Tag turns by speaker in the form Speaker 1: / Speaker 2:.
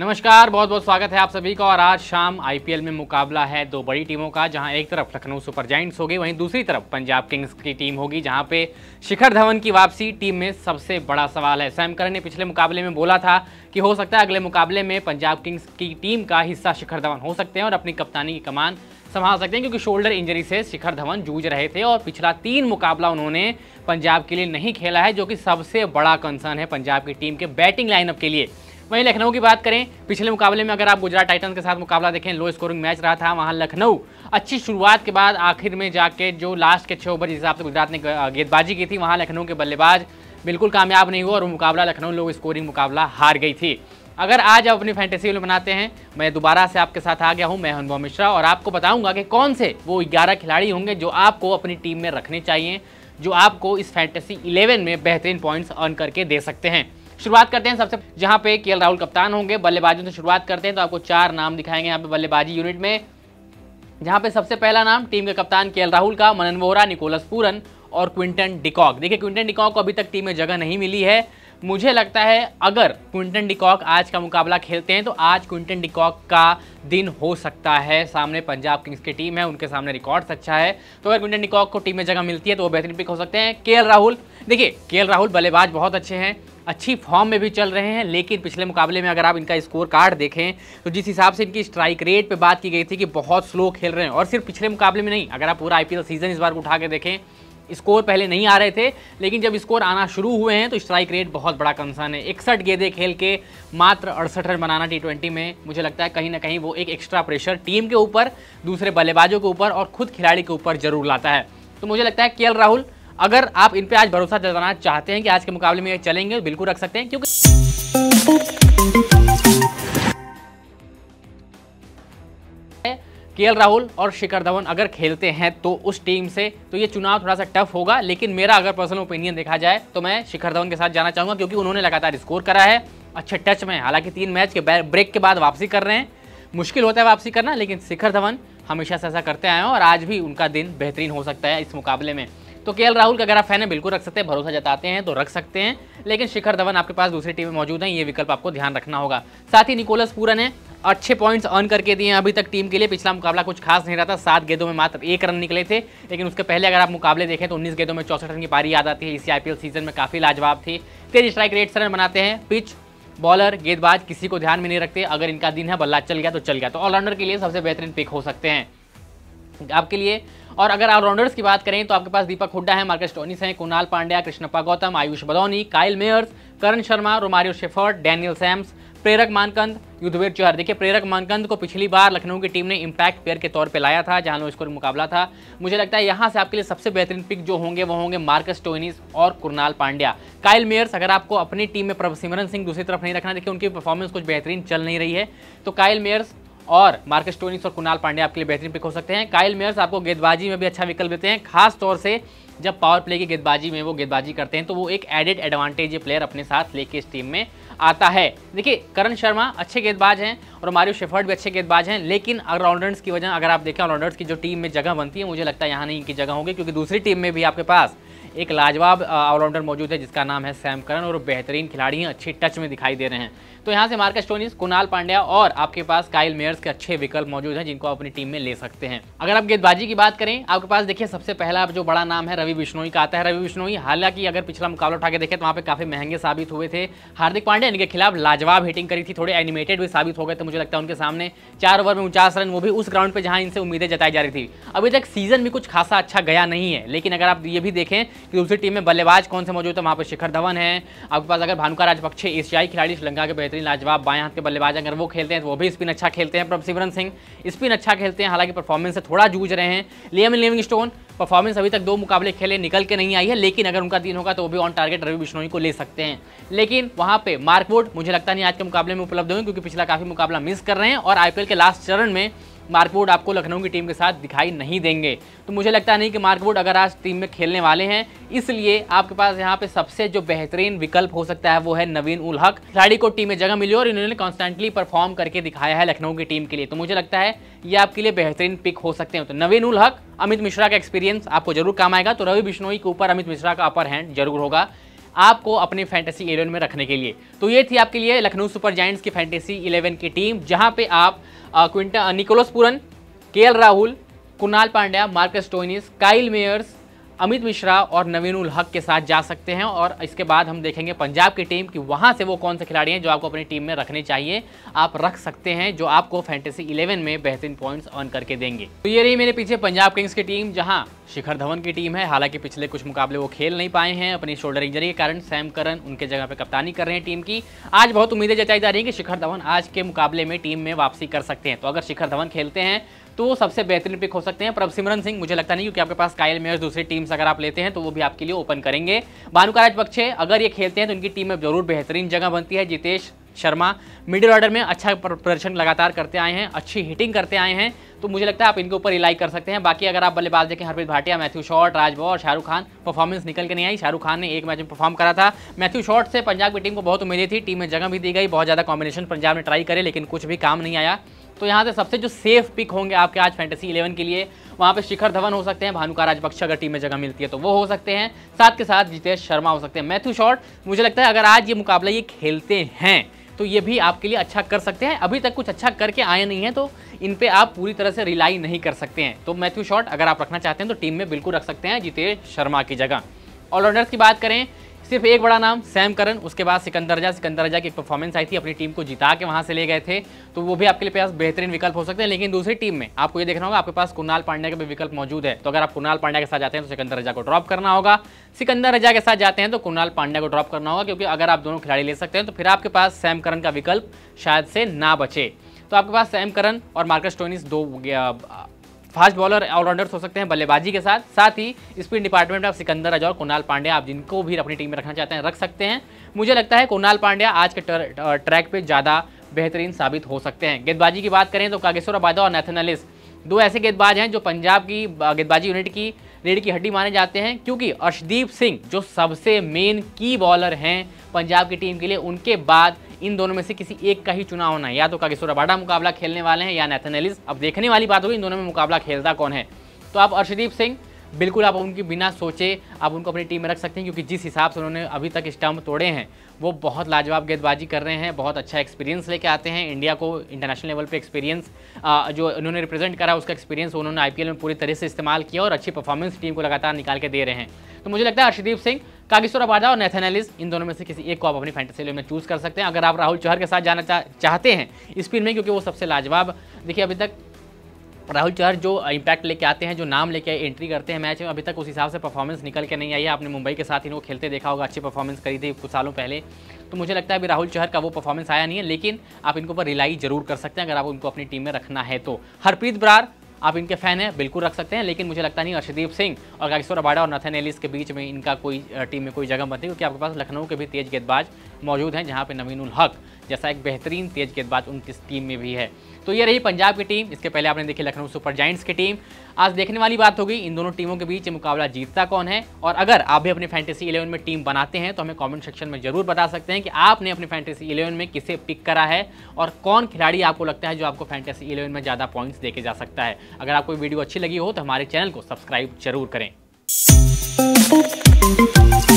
Speaker 1: नमस्कार बहुत बहुत स्वागत है आप सभी का और आज शाम आईपीएल में मुकाबला है दो बड़ी टीमों का जहां एक तरफ लखनऊ सुपर जाइंट्स होगी वहीं दूसरी तरफ पंजाब किंग्स की टीम होगी जहां पे शिखर धवन की वापसी टीम में सबसे बड़ा सवाल है सैम करन ने पिछले मुकाबले में बोला था कि हो सकता है अगले मुकाबले में पंजाब किंग्स की टीम का हिस्सा शिखर धवन हो सकते हैं और अपनी कप्तानी की कमान संभाल सकते हैं क्योंकि शोल्डर इंजरी से शिखर धवन जूझ रहे थे और पिछला तीन मुकाबला उन्होंने पंजाब के लिए नहीं खेला है जो कि सबसे बड़ा कंसर्न है पंजाब की टीम के बैटिंग लाइनअप के लिए वहीं लखनऊ की बात करें पिछले मुकाबले में अगर आप गुजरात टाइटन्स के साथ मुकाबला देखें लो स्कोरिंग मैच रहा था वहाँ लखनऊ अच्छी शुरुआत के बाद आखिर में जाके जो लास्ट के छः ओवर जिस हिसाब से गुजरात ने गेंदबाजी की थी वहाँ लखनऊ के बल्लेबाज बिल्कुल कामयाब नहीं हुआ और वो मुकाबला लखनऊ लोग स्कोरिंग मुकाबला हार गई थी अगर आज आप अपनी फैंटेसी में बनाते हैं मैं दोबारा से आपके साथ आ गया हूं मैं अनुभव मिश्रा और आपको बताऊंगा कि कौन से वो 11 खिलाड़ी होंगे जो आपको अपनी टीम में रखने चाहिए जो आपको इस फैंटेसी 11 में बेहतरीन पॉइंट्स अर्न करके दे सकते हैं शुरुआत करते हैं सबसे जहाँ पे के राहुल कप्तान होंगे बल्लेबाजों से शुरुआत करते हैं तो आपको चार नाम दिखाएंगे यहाँ पे बल्लेबाजी यूनिट में जहाँ पे सबसे पहला नाम टीम के कप्तान के राहुल का मनन वोहरा निकोलस पूरन और क्विंटन डिकॉक देखिए क्विंटन डिकॉक को अभी तक टीम में जगह नहीं मिली है मुझे लगता है अगर क्विंटन डिकॉक आज का मुकाबला खेलते हैं तो आज क्विंटन डिकॉक का दिन हो सकता है सामने पंजाब किंग्स की टीम है उनके सामने रिकॉर्ड अच्छा है तो अगर क्विंटन डिकॉक को टीम में जगह मिलती है तो वो बेहतरीन पिक हो सकते हैं के राहुल देखिए के राहुल बल्लेबाज बहुत अच्छे हैं अच्छी फॉर्म में भी चल रहे हैं लेकिन पिछले मुकाबले में अगर आप इनका स्कोर कार्ड देखें तो जिस हिसाब से इनकी स्ट्राइक रेट पर बात की गई थी कि बहुत स्लो खेल रहे हैं और सिर्फ पिछले मुकाबले में नहीं अगर आप पूरा आईपीएल सीजन इस बार उठा के देखें स्कोर पहले नहीं आ रहे थे लेकिन जब स्कोर आना शुरू हुए हैं तो स्ट्राइक रेट बहुत बड़ा कंसर्न है इकसठ गेंदे खेल के मात्र अड़सठ रन बनाना टी में मुझे लगता है कहीं ना कहीं वो एक एक्स्ट्रा प्रेशर टीम के ऊपर दूसरे बल्लेबाजों के ऊपर और खुद खिलाड़ी के ऊपर जरूर लाता है तो मुझे लगता है के राहुल अगर आप इन पे आज भरोसा जताना चाहते हैं कि आज के मुकाबले में ये चलेंगे बिल्कुल रख सकते हैं क्योंकि केएल राहुल और शिखर धवन अगर खेलते हैं तो उस टीम से तो ये चुनाव थोड़ा सा टफ होगा लेकिन मेरा अगर पर्सनल ओपिनियन देखा जाए तो मैं शिखर धवन के साथ जाना चाहूंगा क्योंकि उन्होंने लगातार स्कोर करा है अच्छे टच में हालांकि तीन मैच के ब्रेक के बाद वापसी कर रहे हैं मुश्किल होता है वापसी करना लेकिन शिखर धवन हमेशा से ऐसा करते आए हैं और आज भी उनका दिन बेहतरीन हो सकता है इस मुकाबले में तो के राहुल का अगर आप फैन है बिल्कुल रख सकते हैं भरोसा जताते हैं तो रख सकते हैं लेकिन शिखर धवन आपके पास दूसरी टीम में मौजूद है ये विकल्प आपको ध्यान रखना होगा साथ ही निकोलस पूरन है अच्छे पॉइंट्स अर्न करके दिए अभी तक टीम के लिए पिछला मुकाबला कुछ खास नहीं रहा था सात गेंदों में मात्र एक रन निकले थे लेकिन उसके पहले अगर आप मुकाबले देखें तो उन्नीस गेंदों में चौसठ रन की पारी याद आती है इसी आईपीएल सीजन में काफ़ी लाजवाब थी तेज स्ट्राइक रेट से रन बनाते हैं पिच बॉलर गेंदबाज किसी को ध्यान में नहीं रखते अगर इनका दिन है बल्ला चल गया तो चल गया तो ऑलराउंडर के लिए सबसे बेहतरीन पिक हो सकते हैं आपके लिए और अगर ऑलराउंडर्स की बात करें तो आपके पास दीपक हुड्डा है मार्केस टोनिस हैं Kunal Pandya Krishnappa Gautam Ayush Badoni Kyle Mayers Karan Sharma Romario Shepherd Daniel Sams Prerak Mankad Yudhvir चौहर देखिए प्रेरक मानकंद को पिछली बार लखनऊ की टीम ने इम्पैक्ट प्लेयर के तौर पे लाया था जहां लोग स्कोर मुकाबला था मुझे लगता है यहां से आपके लिए सबसे बेहतरीन पिक जो होंगे वो होंगे मार्कस टोइनिस और कुरनाल पांड्या काइल मेयर्स अगर आपको अपनी टीम में प्रभ सिमरन सिंह दूसरी तरफ नहीं रखना देखिए उनकी परफॉर्मेंस कुछ बेहतरीन चल नहीं रही है तो काइल मेयर्स और मार्केट स्टोनिक्स और कुणाल पांडे आपके लिए बेहतरीन पिक हो सकते हैं काइल मेयर्स आपको गेंदबाजी में भी अच्छा विकल्प देते हैं खास तौर से जब पावर प्ले की गेंदबाजी में वो गेंदबाजी करते हैं तो वो एक एडेड एडवांटेज ये प्लेयर अपने साथ लेके इस टीम में आता है देखिए करण शर्मा अच्छे गेंदबाज हैं और मारियो शेफर्ड भी अच्छे गेंदबाज हैं लेकिन ऑलराउंडर्स की वजह अगर आप देखें ऑलराउंडर्स की जो टीम में जगह बनती है मुझे लगता है यहाँ नहीं इनकी जगह होगी क्योंकि दूसरी टीम में भी आपके पास एक लाजवाब ऑलराउंडर मौजूद है जिसका नाम है सैम करन और बेहतरीन खिलाड़ी हैं अच्छे टच में दिखाई दे रहे हैं तो यहाँ से मार्कस स्टोनिस कुणाल पांड्या और आपके पास काइल मेयर्स के अच्छे विकल्प मौजूद हैं जिनको आप अपनी टीम में ले सकते हैं अगर आप गेंदबाजी की बात करें आपके पास देखिए सबसे पहला जो बड़ा नाम है रवि बिश्नोई का आता है रवि बिश्नोई हालांकि अगर पिछला मुकाबला उठा के देखें तो वहाँ पर काफी महंगे साबित हुए थे हार्दिक पांड्या इनके खिलाफ लाजवाब हिटिंग करी थी थोड़े एनिमेटेड भी साबित हो गए थे मुझे लगता है उनके सामने चार ओवर में उनचास रन वो भी उस ग्राउंड पर जहाँ इनसे उम्मीदें जताई जा रही थी अभी तक सीजन भी कुछ खासा अच्छा गया नहीं है लेकिन अगर आप ये भी देखें कि दूसरी टीम में बल्लेबाज कौन से मौजूद है वहाँ पर शिखर धवन है आपके पास अगर भानुका राजपक्षे एशियाई खिलाड़ी श्रीलंका के बेहतरीन बेहतरीन लाजवाब बाएं हाथ के बल्लेबाज अगर वो खेलते हैं तो वो भी स्पिन अच्छा खेलते हैं प्रभसिमरन सिंह स्पिन अच्छा खेलते हैं हालांकि परफॉर्मेंस से थोड़ा जूझ रहे हैं लियम लिविंग स्टोन परफॉर्मेंस अभी तक दो मुकाबले खेले निकल के नहीं आई है लेकिन अगर उनका दिन होगा तो वो भी ऑन टारगेट रवि बिश्नोई को ले सकते हैं लेकिन वहाँ पे मार्कवुड मुझे लगता नहीं आज के मुकाबले में उपलब्ध होंगे क्योंकि पिछला काफ़ी मुकाबला मिस कर रहे हैं और आईपीएल के लास्ट चरण में मार्कवुड आपको लखनऊ की टीम के साथ दिखाई नहीं देंगे तो मुझे लगता नहीं कि मार्कवुड अगर आज टीम में खेलने वाले हैं इसलिए आपके पास यहाँ पे सबसे जो बेहतरीन विकल्प हो सकता है वो है नवीन उल हक खिलाड़ी को टीम में जगह मिली और इन्होंने कॉन्स्टेंटली परफॉर्म करके दिखाया है लखनऊ की टीम के लिए तो मुझे लगता है ये आपके लिए बेहतरीन पिक हो सकते हैं तो नवीन उल हक अमित मिश्रा का एक्सपीरियंस आपको जरूर काम आएगा तो रवि बिश्नोई के ऊपर अमित मिश्रा का अपर हैंड जरूर होगा आपको अपने फैंटेसी इलेवन में रखने के लिए तो ये थी आपके लिए लखनऊ सुपर जाइंट्स की फैंटेसी इलेवन की टीम जहाँ पर आप क्विंटा निकोलस पुरन के Rahul Kunal Pandya Marcus Stoinis Kyle Mayers Amit Mishra और नवीन उल हक के साथ जा सकते हैं और इसके बाद हम देखेंगे पंजाब की टीम कि वहाँ से वो कौन से खिलाड़ी हैं जो आपको अपनी टीम में रखने चाहिए आप रख सकते हैं जो आपको फैंटेसी इलेवन में बेहतरीन पॉइंट्स अर्न करके देंगे तो ये रही मेरे पीछे पंजाब किंग्स की टीम जहाँ शिखर धवन की टीम है हालांकि पिछले कुछ मुकाबले वो खेल नहीं पाए हैं अपनी शोल्डर इंजरी के कारण सैम करन उनके जगह पर कप्तानी कर रहे हैं टीम की आज बहुत उम्मीदें जताई जा रही हैं कि शिखर धवन आज के मुकाबले में टीम में वापसी कर सकते हैं तो अगर शिखर धवन खेलते हैं तो वो सबसे बेहतरीन पिक हो सकते हैं प्रभसिमरन सिमरन सिंह मुझे लगता नहीं क्योंकि आपके पास कायल मेयर्स दूसरी टीम्स अगर आप लेते हैं तो वो भी आपके लिए ओपन करेंगे भानुका राजपक्षे अगर ये खेलते हैं तो उनकी टीम में जरूर बेहतरीन जगह बनती है जितेश शर्मा मिडिल ऑर्डर में अच्छा प्रदर्शन लगातार करते आए हैं अच्छी हिटिंग करते आए हैं तो मुझे लगता है आप इनके ऊपर रिलाई कर सकते हैं बाकी अगर आप बल्लेबाज देखें हरप्रीत भाटिया मैथ्यू शॉट राजबॉ और शाहरुख खान परफॉर्मेंस निकल के नहीं आई शाहरुख खान ने एक मैच में परफॉर्म करा था मैथ्यू शॉट से पंजाब की टीम को बहुत उम्मीदें थी टीम में जगह भी दी गई बहुत ज़्यादा कॉम्बिनेशन पंजाब ने ट्राई करे लेकिन कुछ भी काम नहीं आया तो यहाँ से सबसे जो सेफ पिक होंगे आपके आज फैंटेसी इलेवन के लिए वहाँ पे शिखर धवन हो सकते हैं भानुका राजपक्ष अगर टीम में जगह मिलती है तो वो हो सकते हैं साथ के साथ जितेश शर्मा हो सकते हैं मैथ्यू शॉर्ट मुझे लगता है अगर आज ये मुकाबला ये खेलते हैं तो ये भी आपके लिए अच्छा कर सकते हैं अभी तक कुछ अच्छा करके आए नहीं हैं तो इन पर आप पूरी तरह से रिलाई नहीं कर सकते हैं तो मैथ्यू शॉर्ट अगर आप रखना चाहते हैं तो टीम में बिल्कुल रख सकते हैं जितेश शर्मा की जगह ऑलराउंडर्स की बात करें सिर्फ एक बड़ा नाम सैम करन उसके बाद सिकंदरजा सिकंदरजा की एक परफॉर्मेंस आई थी अपनी टीम को जिता के वहाँ से ले गए थे तो वो भी आपके लिए पास बेहतरीन विकल्प हो सकते हैं लेकिन दूसरी टीम में आपको ये देखना होगा आपके पास कुणाल पांड्या का भी विकल्प मौजूद है तो अगर आप कुणाल पांड्या के साथ जाते हैं तो सिकंदर रजा को ड्रॉप करना होगा सिकंदर रजा के साथ जाते हैं तो कुणाल पांड्या को ड्रॉप करना होगा क्योंकि अगर आप दोनों खिलाड़ी ले सकते हैं तो फिर आपके पास सैम करन का विकल्प शायद से ना बचे तो आपके पास सैम करन और मार्कस टोनिस दो फास्ट बॉलर ऑलराउंडर्स हो सकते हैं बल्लेबाजी के साथ साथ ही स्पिन डिपार्टमेंट में आप सिकंदर अजौर कुणाल पांड्या आप जिनको भी अपनी टीम में रखना चाहते हैं रख सकते हैं मुझे लगता है कुणाल पांड्या आज के ट्रैक पर ज़्यादा बेहतरीन साबित हो सकते हैं गेंदबाजी की बात करें तो कागेश्वर अबादा और नैथनलिस दो ऐसे गेंदबाज हैं जो पंजाब की गेंदबाजी यूनिट की रेड की हड्डी माने जाते हैं क्योंकि अर्शदीप सिंह जो सबसे मेन की बॉलर हैं पंजाब की टीम के लिए उनके बाद इन दोनों में से किसी एक का ही चुनाव होना है या तो कागेश्वर अबाडा मुकाबला खेलने वाले हैं या नैथनलिस अब देखने वाली बात होगी इन दोनों में मुकाबला खेलता कौन है तो आप अर्शदीप सिंह बिल्कुल आप उनकी बिना सोचे आप उनको अपनी टीम में रख सकते हैं क्योंकि जिस हिसाब से उन्होंने अभी तक स्टम्प तोड़े हैं वो बहुत लाजवाब गेंदबाजी कर रहे हैं बहुत अच्छा एक्सपीरियंस लेके आते हैं इंडिया को इंटरनेशनल लेवल पे एक्सपीरियंस जो उन्होंने रिप्रेजेंट करा उसका एक्सपीरियंस उन्होंने आई में पूरी तरह से इस्तेमाल किया और अच्छी परफॉर्मेंस टीम को लगातार निकाल के दे रहे हैं तो मुझे लगता है अर्षदीप सिंह कागेश्वर अबादा और नेथेनालिस इन दोनों में से किसी एक को आप अपनी फैंटेसी में चूज़ कर सकते हैं अगर आप राहुल चौहर के साथ जाना चाहते हैं स्पिन में क्योंकि वो सबसे लाजवाब देखिए अभी तक राहुल चौहर जो इंपैक्ट लेके आते हैं जो नाम लेके एंट्री करते हैं मैच में अभी तक उस हिसाब से परफॉर्मेंस निकल के नहीं आई है आपने मुंबई के साथ इनको खेलते देखा होगा अच्छी परफॉर्मेंस करी थी कुछ सालों पहले तो मुझे लगता है अभी राहुल चौहर का वो परफॉर्मेंस आया नहीं है लेकिन आप इनके ऊपर रिलाई जरूर कर सकते हैं अगर आप उनको अपनी टीम में रखना है तो हरप्रीत बरार आप इनके फैन हैं बिल्कुल रख सकते हैं लेकिन मुझे लगता नहीं अर्षदीप सिंह और गागेश्वर अबाडा और नथन एलिस के बीच में इनका कोई टीम में कोई जगह बनती क्योंकि आपके पास लखनऊ के भी तेज गेंदबाज मौजूद हैं जहाँ पर उल हक जैसा एक बेहतरीन तेज गेंदबाज उनकी टीम में भी है तो ये रही पंजाब की टीम इसके पहले आपने देखी लखनऊ सुपर जाइंट्स की टीम आज देखने वाली बात होगी इन दोनों टीमों के बीच मुकाबला जीतता कौन है और अगर आप भी अपने फैंटेसी इलेवन में टीम बनाते हैं तो हमें कमेंट सेक्शन में जरूर बता सकते हैं कि आपने अपने फैंटेसी इलेवन में किसे पिक करा है और कौन खिलाड़ी आपको लगता है जो आपको फैंटेसी इलेवन में ज़्यादा पॉइंट्स देके जा सकता है अगर आपको वीडियो अच्छी लगी हो तो हमारे चैनल को सब्सक्राइब जरूर करें